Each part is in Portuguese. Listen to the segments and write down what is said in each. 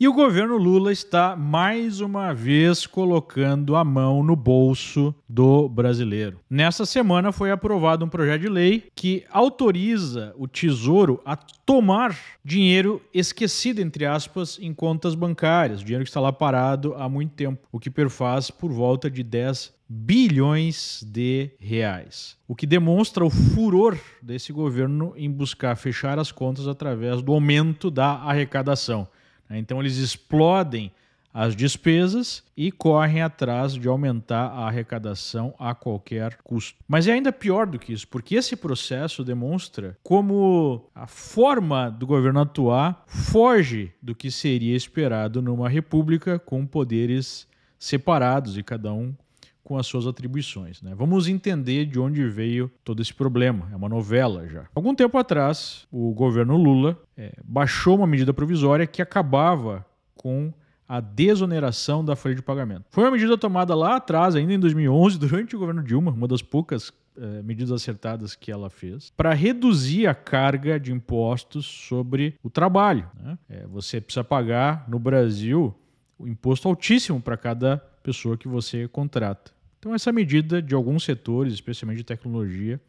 E o governo Lula está mais uma vez colocando a mão no bolso do brasileiro. Nessa semana foi aprovado um projeto de lei que autoriza o Tesouro a tomar dinheiro esquecido, entre aspas, em contas bancárias, dinheiro que está lá parado há muito tempo, o que perfaz por volta de 10 bilhões de reais. O que demonstra o furor desse governo em buscar fechar as contas através do aumento da arrecadação. Né? Então eles explodem as despesas e correm atrás de aumentar a arrecadação a qualquer custo. Mas é ainda pior do que isso, porque esse processo demonstra como a forma do governo atuar foge do que seria esperado numa república com poderes separados e cada um com as suas atribuições. Né? Vamos entender de onde veio todo esse problema. É uma novela já. Algum tempo atrás, o governo Lula é, baixou uma medida provisória que acabava com a desoneração da folha de pagamento. Foi uma medida tomada lá atrás, ainda em 2011, durante o governo Dilma, uma das poucas é, medidas acertadas que ela fez, para reduzir a carga de impostos sobre o trabalho. Né? É, você precisa pagar no Brasil o um imposto altíssimo para cada pessoa que você contrata. Então, essa medida de alguns setores, especialmente de tecnologia,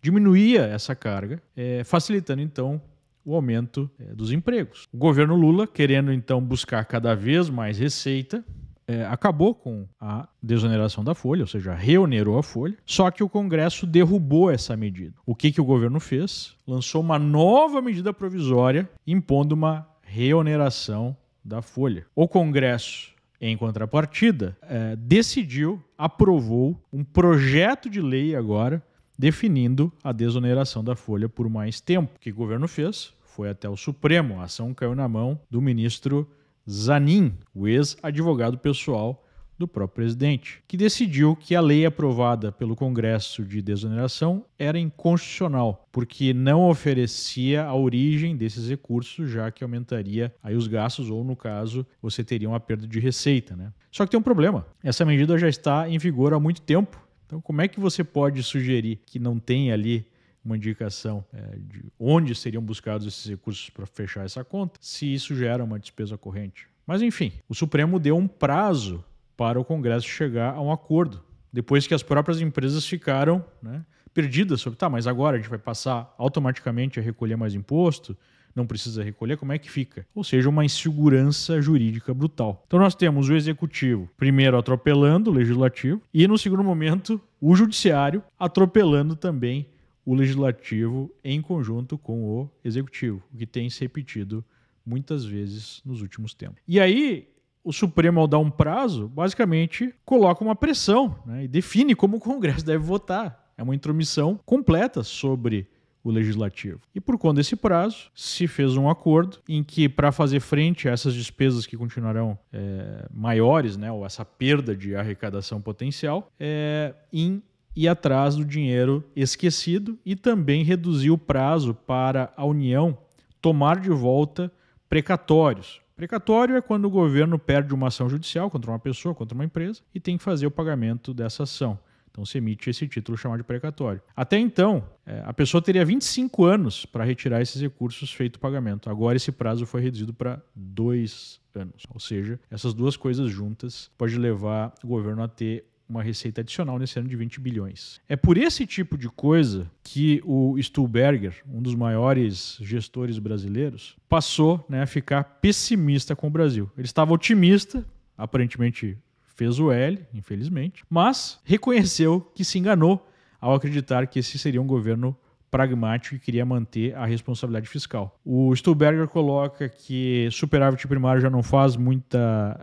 diminuía essa carga, é, facilitando então o aumento é, dos empregos. O governo Lula, querendo então buscar cada vez mais receita, é, acabou com a desoneração da folha, ou seja, reonerou a folha. Só que o Congresso derrubou essa medida. O que, que o governo fez? Lançou uma nova medida provisória impondo uma reoneração da folha. O Congresso em contrapartida, é, decidiu, aprovou um projeto de lei agora definindo a desoneração da folha por mais tempo. O que o governo fez foi até o Supremo. A ação caiu na mão do ministro Zanin, o ex-advogado pessoal do próprio presidente, que decidiu que a lei aprovada pelo Congresso de desoneração era inconstitucional, porque não oferecia a origem desses recursos, já que aumentaria aí os gastos ou, no caso, você teria uma perda de receita. Né? Só que tem um problema. Essa medida já está em vigor há muito tempo. Então, como é que você pode sugerir que não tem ali uma indicação é, de onde seriam buscados esses recursos para fechar essa conta, se isso gera uma despesa corrente? Mas enfim, o Supremo deu um prazo para o Congresso chegar a um acordo, depois que as próprias empresas ficaram né, perdidas sobre, tá, mas agora a gente vai passar automaticamente a recolher mais imposto, não precisa recolher, como é que fica? Ou seja, uma insegurança jurídica brutal. Então nós temos o executivo, primeiro atropelando o legislativo, e no segundo momento, o judiciário atropelando também o legislativo em conjunto com o executivo, o que tem se repetido muitas vezes nos últimos tempos. E aí, o Supremo, ao dar um prazo, basicamente coloca uma pressão né, e define como o Congresso deve votar. É uma intromissão completa sobre o legislativo. E por conta desse prazo, se fez um acordo em que, para fazer frente a essas despesas que continuarão é, maiores, né, ou essa perda de arrecadação potencial, é, em ir atrás do dinheiro esquecido e também reduzir o prazo para a União tomar de volta precatórios, Precatório é quando o governo perde uma ação judicial contra uma pessoa, contra uma empresa, e tem que fazer o pagamento dessa ação. Então se emite esse título chamado de precatório. Até então, é, a pessoa teria 25 anos para retirar esses recursos feito o pagamento. Agora esse prazo foi reduzido para dois anos. Ou seja, essas duas coisas juntas pode levar o governo a ter uma receita adicional nesse ano de 20 bilhões. É por esse tipo de coisa que o Stuhlberger, um dos maiores gestores brasileiros, passou né, a ficar pessimista com o Brasil. Ele estava otimista, aparentemente fez o L, infelizmente, mas reconheceu que se enganou ao acreditar que esse seria um governo pragmático e queria manter a responsabilidade fiscal. O Stuhlberger coloca que superávit primário já não faz muita.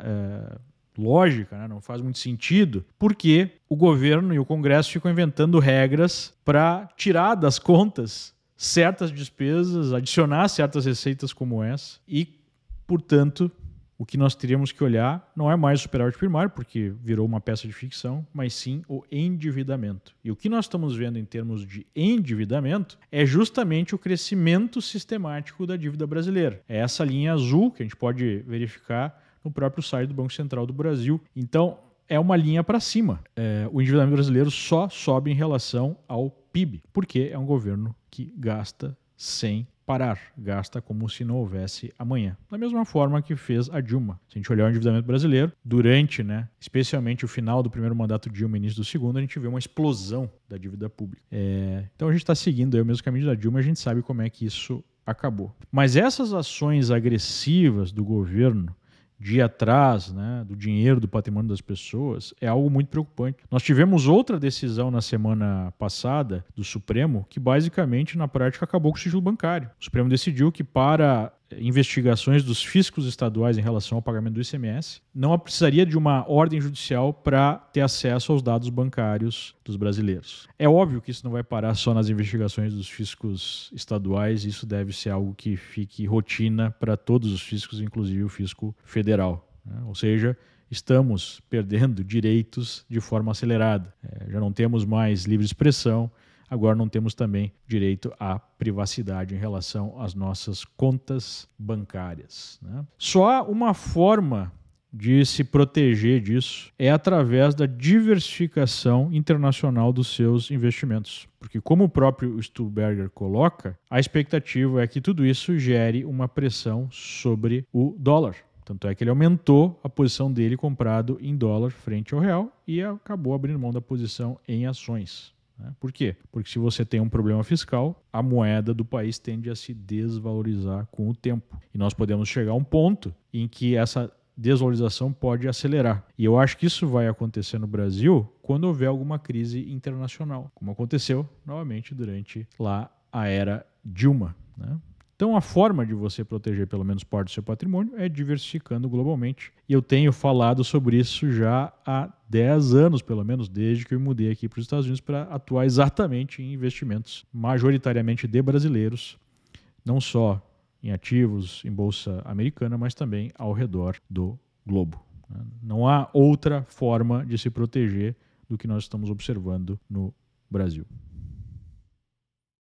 É lógica, né? não faz muito sentido, porque o governo e o Congresso ficam inventando regras para tirar das contas certas despesas, adicionar certas receitas como essa e, portanto, o que nós teríamos que olhar não é mais o superávit primário, porque virou uma peça de ficção, mas sim o endividamento. E o que nós estamos vendo em termos de endividamento é justamente o crescimento sistemático da dívida brasileira. É essa linha azul que a gente pode verificar no próprio site do Banco Central do Brasil. Então, é uma linha para cima. É, o endividamento brasileiro só sobe em relação ao PIB, porque é um governo que gasta sem parar, gasta como se não houvesse amanhã. Da mesma forma que fez a Dilma. Se a gente olhar o endividamento brasileiro, durante, né, especialmente o final do primeiro mandato de Dilma e início do segundo, a gente vê uma explosão da dívida pública. É, então a gente está seguindo aí o mesmo caminho da Dilma, a gente sabe como é que isso acabou. Mas essas ações agressivas do governo de ir atrás né, do dinheiro, do patrimônio das pessoas, é algo muito preocupante. Nós tivemos outra decisão na semana passada do Supremo que basicamente, na prática, acabou com o sigilo bancário. O Supremo decidiu que para investigações dos fiscos estaduais em relação ao pagamento do ICMS, não precisaria de uma ordem judicial para ter acesso aos dados bancários dos brasileiros. É óbvio que isso não vai parar só nas investigações dos fiscos estaduais, isso deve ser algo que fique rotina para todos os fiscos, inclusive o fisco federal. Né? Ou seja, estamos perdendo direitos de forma acelerada. É, já não temos mais livre expressão, agora não temos também direito à privacidade em relação às nossas contas bancárias. Né? Só uma forma de se proteger disso é através da diversificação internacional dos seus investimentos. Porque, como o próprio Stuberger coloca, a expectativa é que tudo isso gere uma pressão sobre o dólar. Tanto é que ele aumentou a posição dele comprado em dólar frente ao real e acabou abrindo mão da posição em ações. Né? Por quê? Porque se você tem um problema fiscal, a moeda do país tende a se desvalorizar com o tempo. E nós podemos chegar a um ponto em que essa desvalorização pode acelerar. E eu acho que isso vai acontecer no Brasil quando houver alguma crise internacional, como aconteceu novamente durante lá a era Dilma. Né? Então, a forma de você proteger pelo menos parte do seu patrimônio é diversificando globalmente. E eu tenho falado sobre isso já há 10 anos, pelo menos, desde que eu mudei aqui para os Estados Unidos para atuar exatamente em investimentos majoritariamente de brasileiros, não só em ativos, em bolsa americana, mas também ao redor do globo. Né? Não há outra forma de se proteger do que nós estamos observando no Brasil.